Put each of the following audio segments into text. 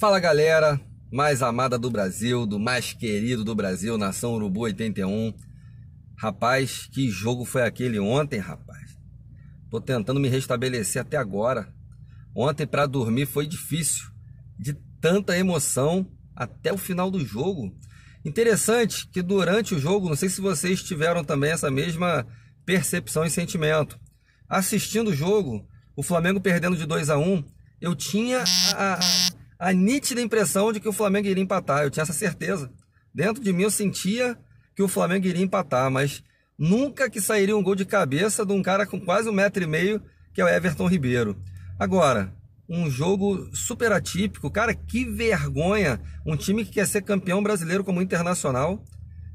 Fala galera, mais amada do Brasil, do mais querido do Brasil, Nação Urubu 81. Rapaz, que jogo foi aquele ontem, rapaz? Tô tentando me restabelecer até agora. Ontem para dormir foi difícil, de tanta emoção até o final do jogo. Interessante que durante o jogo, não sei se vocês tiveram também essa mesma percepção e sentimento. Assistindo o jogo, o Flamengo perdendo de 2 a 1, um, eu tinha a, a a nítida impressão de que o Flamengo iria empatar. Eu tinha essa certeza. Dentro de mim eu sentia que o Flamengo iria empatar, mas nunca que sairia um gol de cabeça de um cara com quase um metro e meio, que é o Everton Ribeiro. Agora, um jogo super atípico. Cara, que vergonha! Um time que quer ser campeão brasileiro como internacional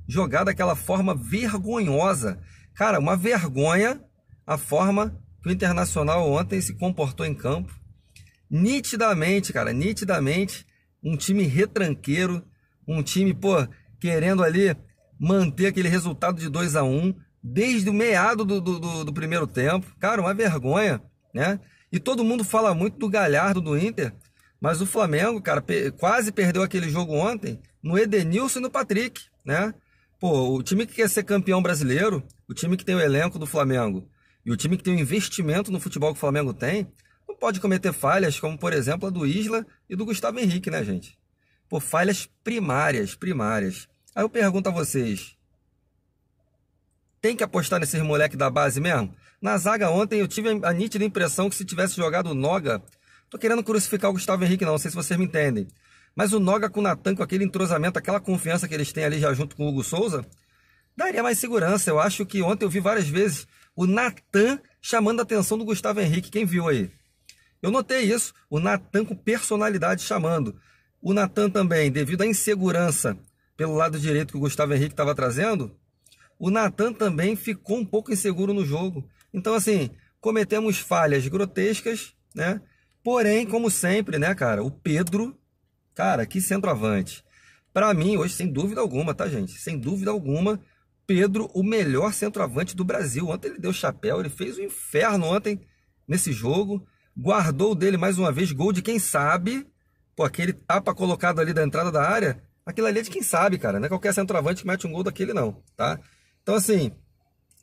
jogar daquela forma vergonhosa. Cara, uma vergonha a forma que o Internacional ontem se comportou em campo nitidamente, cara, nitidamente, um time retranqueiro, um time, pô, querendo ali manter aquele resultado de 2 a 1 um, desde o meado do, do, do, primeiro tempo. Cara, uma vergonha, né? E todo mundo fala muito do Galhardo do Inter, mas o Flamengo, cara, pe quase perdeu aquele jogo ontem no Edenilson e no Patrick, né? Pô, o time que quer ser campeão brasileiro, o time que tem o elenco do Flamengo e o time que tem o investimento no futebol que o Flamengo tem, não pode cometer falhas como, por exemplo, a do Isla e do Gustavo Henrique, né, gente? Por falhas primárias, primárias. Aí eu pergunto a vocês, tem que apostar nesses moleque da base mesmo? Na zaga ontem eu tive a nítida impressão que se tivesse jogado o Noga, tô querendo crucificar o Gustavo Henrique não, não sei se vocês me entendem. Mas o Noga com o Natan, com aquele entrosamento, aquela confiança que eles têm ali já junto com o Hugo Souza, daria mais segurança. Eu acho que ontem eu vi várias vezes o Natan chamando a atenção do Gustavo Henrique. Quem viu aí? Eu notei isso, o Natan com personalidade chamando. O Natan também, devido à insegurança pelo lado direito que o Gustavo Henrique estava trazendo, o Natan também ficou um pouco inseguro no jogo. Então, assim, cometemos falhas grotescas, né? Porém, como sempre, né, cara, o Pedro, cara, que centroavante. Para mim, hoje, sem dúvida alguma, tá, gente? Sem dúvida alguma, Pedro, o melhor centroavante do Brasil. Ontem ele deu chapéu, ele fez o um inferno ontem nesse jogo guardou dele mais uma vez gol de quem sabe. Pô, aquele tapa colocado ali da entrada da área, aquilo ali é de quem sabe, cara. Não é qualquer centroavante que mete um gol daquele, não, tá? Então, assim,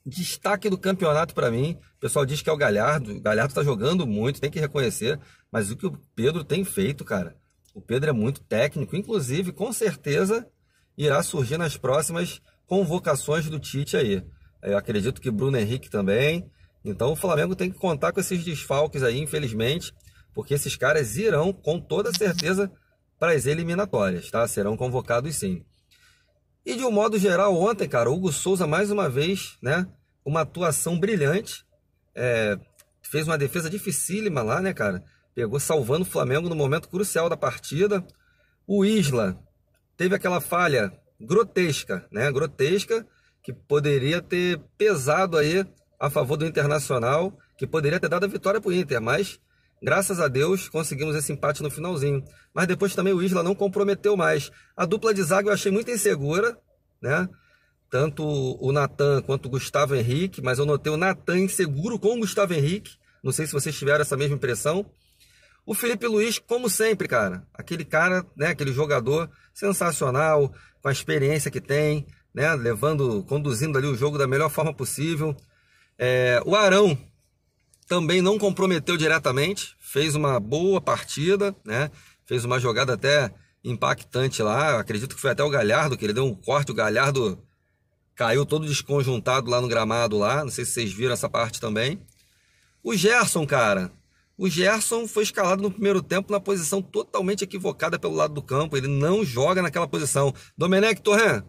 destaque do campeonato para mim. O pessoal diz que é o Galhardo. O Galhardo tá jogando muito, tem que reconhecer. Mas o que o Pedro tem feito, cara? O Pedro é muito técnico, inclusive, com certeza irá surgir nas próximas convocações do Tite aí. Eu acredito que Bruno Henrique também. Então o Flamengo tem que contar com esses desfalques aí, infelizmente, porque esses caras irão com toda certeza para as eliminatórias, tá? Serão convocados sim. E de um modo geral, ontem, cara, Hugo Souza mais uma vez, né? Uma atuação brilhante. É, fez uma defesa dificílima lá, né, cara? Pegou salvando o Flamengo no momento crucial da partida. O Isla teve aquela falha grotesca, né? Grotesca que poderia ter pesado aí a favor do Internacional, que poderia ter dado a vitória para o Inter, mas Graças a Deus, conseguimos esse empate no finalzinho. Mas depois também o Isla não comprometeu mais. A dupla de zaga eu achei muito insegura, né? Tanto o Natan quanto o Gustavo Henrique, mas eu notei o Natan inseguro com o Gustavo Henrique. Não sei se vocês tiveram essa mesma impressão. O Felipe Luiz, como sempre, cara. Aquele cara, né? Aquele jogador sensacional, com a experiência que tem, né? Levando, conduzindo ali o jogo da melhor forma possível. É, o Arão também não comprometeu diretamente, fez uma boa partida, né? Fez uma jogada até impactante lá. Acredito que foi até o Galhardo que ele deu um corte, o Galhardo caiu todo desconjuntado lá no gramado lá. Não sei se vocês viram essa parte também. O Gerson, cara, o Gerson foi escalado no primeiro tempo na posição totalmente equivocada pelo lado do campo. Ele não joga naquela posição. Domenech Torren,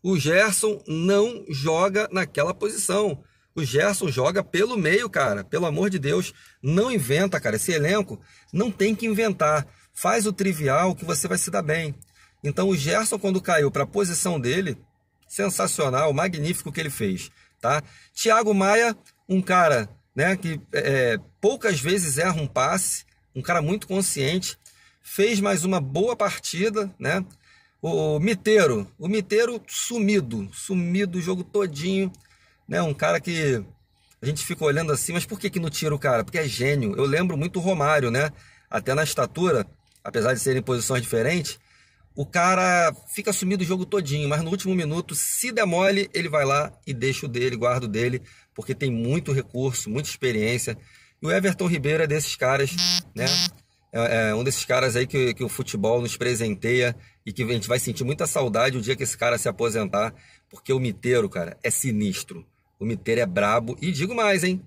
o Gerson não joga naquela posição. O Gerson joga pelo meio, cara. Pelo amor de Deus, não inventa, cara. Esse elenco não tem que inventar. Faz o trivial que você vai se dar bem. Então o Gerson quando caiu para a posição dele, sensacional, magnífico o que ele fez, tá? Thiago Maia, um cara, né, que é, é, poucas vezes erra um passe, um cara muito consciente, fez mais uma boa partida, né? O Miteiro, o Miteiro sumido, sumido o jogo todinho né? Um cara que a gente fica olhando assim, mas por que que não tira o cara? Porque é gênio. Eu lembro muito o Romário, né? Até na estatura, apesar de serem posições diferentes, o cara fica sumido o jogo todinho, mas no último minuto, se der mole, ele vai lá e deixa o dele, guarda o dele, porque tem muito recurso, muita experiência. E o Everton Ribeiro é desses caras, né? É, é um desses caras aí que, que o futebol nos presenteia e que a gente vai sentir muita saudade o dia que esse cara se aposentar, porque o Miteiro, cara, é sinistro. O Miteiro é brabo e digo mais, hein?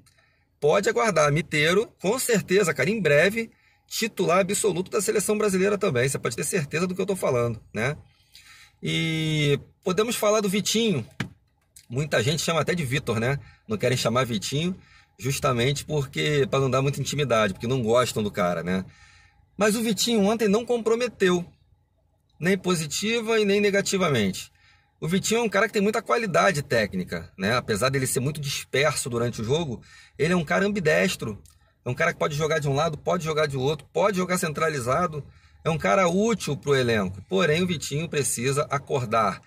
Pode aguardar, Miteiro, com certeza, cara, em breve, titular absoluto da seleção brasileira também. Você pode ter certeza do que eu estou falando, né? E podemos falar do Vitinho. Muita gente chama até de Vitor, né? Não querem chamar Vitinho, justamente porque para não dar muita intimidade, porque não gostam do cara, né? Mas o Vitinho ontem não comprometeu, nem positiva e nem negativamente. O Vitinho é um cara que tem muita qualidade técnica, né? Apesar dele ser muito disperso durante o jogo, ele é um cara ambidestro. É um cara que pode jogar de um lado, pode jogar de outro, pode jogar centralizado. É um cara útil para o elenco. Porém, o Vitinho precisa acordar.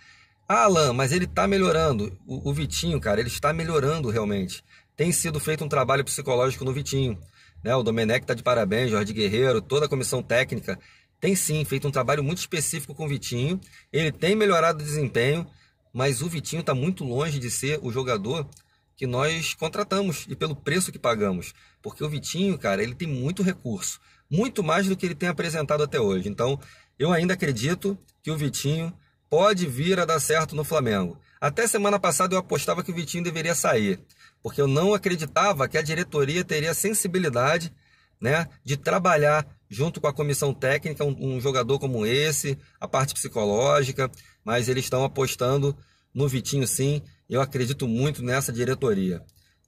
Ah, Alan, mas ele está melhorando. O, o Vitinho, cara, ele está melhorando realmente. Tem sido feito um trabalho psicológico no Vitinho. Né? O Domenech está de parabéns, Jorge Guerreiro, toda a comissão técnica tem sim feito um trabalho muito específico com o Vitinho. Ele tem melhorado o desempenho, mas o Vitinho está muito longe de ser o jogador que nós contratamos e pelo preço que pagamos. Porque o Vitinho, cara, ele tem muito recurso, muito mais do que ele tem apresentado até hoje. Então, eu ainda acredito que o Vitinho pode vir a dar certo no Flamengo. Até semana passada eu apostava que o Vitinho deveria sair, porque eu não acreditava que a diretoria teria sensibilidade né, de trabalhar junto com a comissão técnica um, um jogador como esse, a parte psicológica, mas eles estão apostando no Vitinho sim, eu acredito muito nessa diretoria.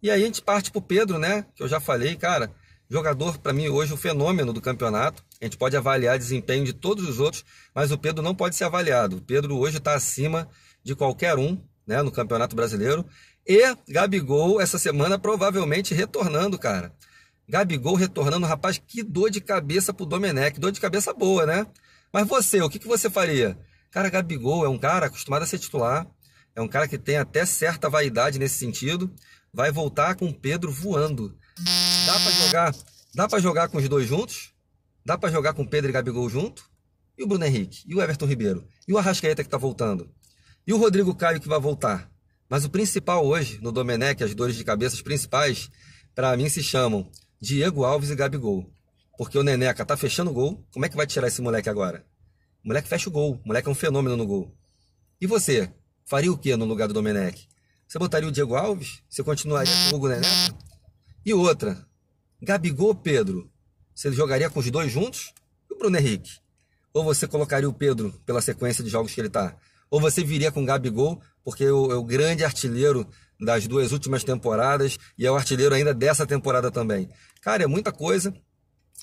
E aí a gente parte para o Pedro, né, que eu já falei, cara, jogador para mim hoje o fenômeno do campeonato, a gente pode avaliar desempenho de todos os outros, mas o Pedro não pode ser avaliado, o Pedro hoje está acima de qualquer um, né, no Campeonato Brasileiro, e Gabigol, essa semana, provavelmente retornando, cara. Gabigol retornando, rapaz, que dor de cabeça pro Domenech, dor de cabeça boa, né? Mas você, o que, que você faria? Cara, Gabigol é um cara acostumado a ser titular, é um cara que tem até certa vaidade nesse sentido, vai voltar com o Pedro voando. Dá para jogar, dá para jogar com os dois juntos? Dá para jogar com Pedro e Gabigol junto? E o Bruno Henrique, e o Everton Ribeiro, e o Arrascaeta que tá voltando. E o Rodrigo Caio que vai voltar. Mas o principal hoje no Domenech, as dores de cabeça principais, para mim se chamam Diego Alves e Gabigol. Porque o Neneca tá fechando o gol. Como é que vai tirar esse moleque agora? O moleque fecha o gol. O moleque é um fenômeno no gol. E você? Faria o que no lugar do Domenech? Você botaria o Diego Alves? Você continuaria com o Hugo Neneca? E outra. Gabigol Pedro? Você jogaria com os dois juntos? E o Bruno Henrique? Ou você colocaria o Pedro pela sequência de jogos que ele tá? Ou você viria com o Gabigol, porque é o, é o grande artilheiro das duas últimas temporadas e é o artilheiro ainda dessa temporada também. Cara, é muita coisa,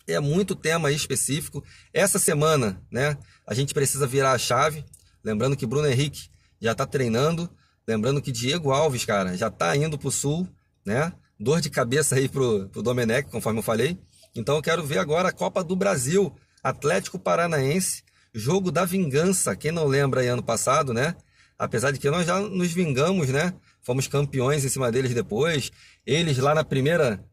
é muito tema específico. Essa semana, né, a gente precisa virar a chave. Lembrando que Bruno Henrique já está treinando. Lembrando que Diego Alves, cara, já está indo para o Sul, né? Dor de cabeça aí pro, pro Domenech, conforme eu falei. Então eu quero ver agora a Copa do Brasil, Atlético Paranaense, jogo da vingança. Quem não lembra aí ano passado, né? Apesar de que nós já nos vingamos, né? fomos campeões em cima deles depois. Eles lá na primeira,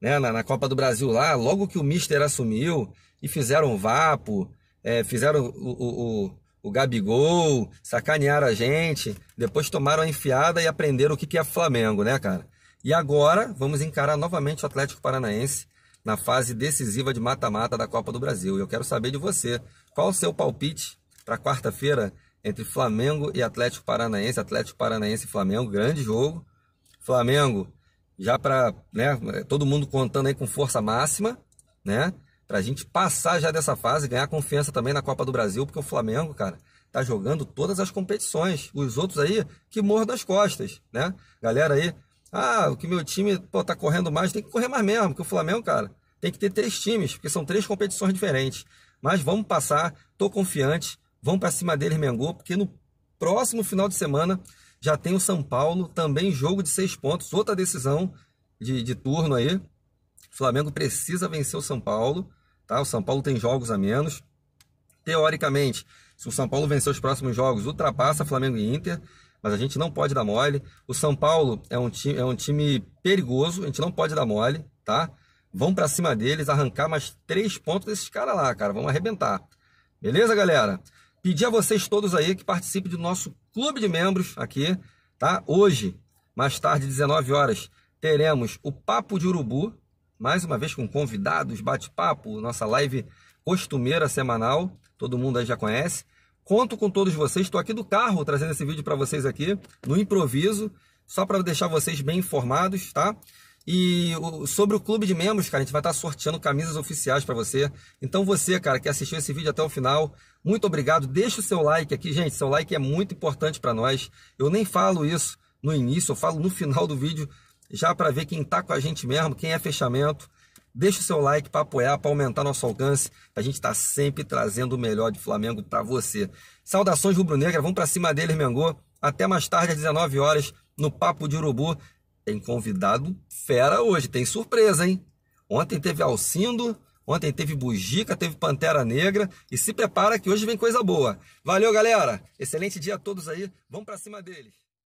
né, na, na Copa do Brasil lá, logo que o Mister assumiu e fizeram vapo, é, fizeram o, o, o, o, Gabigol, sacanearam a gente, depois tomaram a enfiada e aprenderam o que, que é Flamengo, né, cara? E agora vamos encarar novamente o Atlético Paranaense na fase decisiva de mata-mata da Copa do Brasil. E eu quero saber de você, qual o seu palpite para quarta-feira entre Flamengo e Atlético Paranaense, Atlético Paranaense e Flamengo, grande jogo. Flamengo já para, né, todo mundo contando aí com força máxima, né? a gente passar já dessa fase, ganhar confiança também na Copa do Brasil, porque o Flamengo, cara, tá jogando todas as competições. Os outros aí que morram das costas, né? Galera aí, ah, o que meu time pô, tá correndo mais, tem que correr mais mesmo, porque o Flamengo, cara, tem que ter três times, porque são três competições diferentes. Mas vamos passar, tô confiante, Vão para cima dele, Mengão, porque no próximo final de semana já tem o São Paulo, também jogo de seis pontos, outra decisão de, de turno aí. O Flamengo precisa vencer o São Paulo, tá? O São Paulo tem jogos a menos. Teoricamente, se o São Paulo vencer os próximos jogos, ultrapassa Flamengo e Inter, mas a gente não pode dar mole. O São Paulo é um time, é um time perigoso, a gente não pode dar mole, tá? Vão para cima deles, arrancar mais três pontos desses caras lá, cara. Vamos arrebentar. Beleza, galera? pedir a vocês todos aí que participem do nosso clube de membros aqui, tá? Hoje, mais tarde, 19 horas, teremos o Papo de Urubu, mais uma vez com convidados, bate-papo, nossa live costumeira semanal, todo mundo aí já conhece. Conto com todos vocês, estou aqui do carro trazendo esse vídeo para vocês aqui, no improviso, só para deixar vocês bem informados, tá? E sobre o clube de membros, cara, a gente vai estar sorteando camisas oficiais para você. Então você, cara, que assistiu esse vídeo até o final, muito obrigado. Deixa o seu like aqui, gente. Seu like é muito importante para nós. Eu nem falo isso no início, eu falo no final do vídeo, já para ver quem tá com a gente mesmo, quem é fechamento. Deixa o seu like para é, apoiar, para aumentar nosso alcance. A gente está sempre trazendo o melhor de Flamengo para você. Saudações rubro-negra, vamos para cima deles, Mengô. Até mais tarde às 19 horas no Papo de Urubu. Tem convidado fera hoje, tem surpresa, hein? Ontem teve Alcindo, ontem teve Bujica, teve Pantera Negra e se prepara que hoje vem coisa boa. Valeu, galera. Excelente dia a todos aí. Vamos para cima deles.